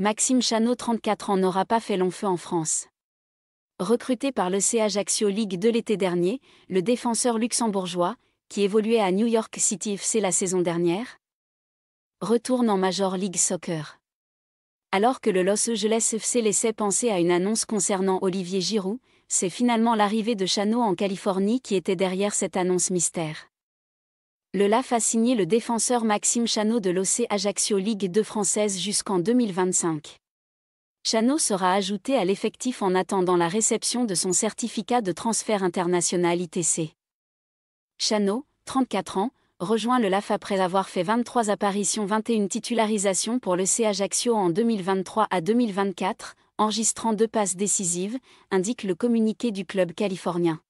Maxime Chanot 34 ans n'aura pas fait long feu en France. Recruté par le CA Ajaccio League de l'été dernier, le défenseur luxembourgeois, qui évoluait à New York City FC la saison dernière, retourne en Major League Soccer. Alors que le Los Angeles FC laissait penser à une annonce concernant Olivier Giroud, c'est finalement l'arrivée de Chano en Californie qui était derrière cette annonce mystère. Le LAF a signé le défenseur Maxime Chanot de l'OC Ajaccio Ligue 2 française jusqu'en 2025. Chano sera ajouté à l'effectif en attendant la réception de son certificat de transfert international ITC. Chano, 34 ans, rejoint le LAF après avoir fait 23 apparitions 21 titularisations pour l'OC Ajaccio en 2023 à 2024, enregistrant deux passes décisives, indique le communiqué du club californien.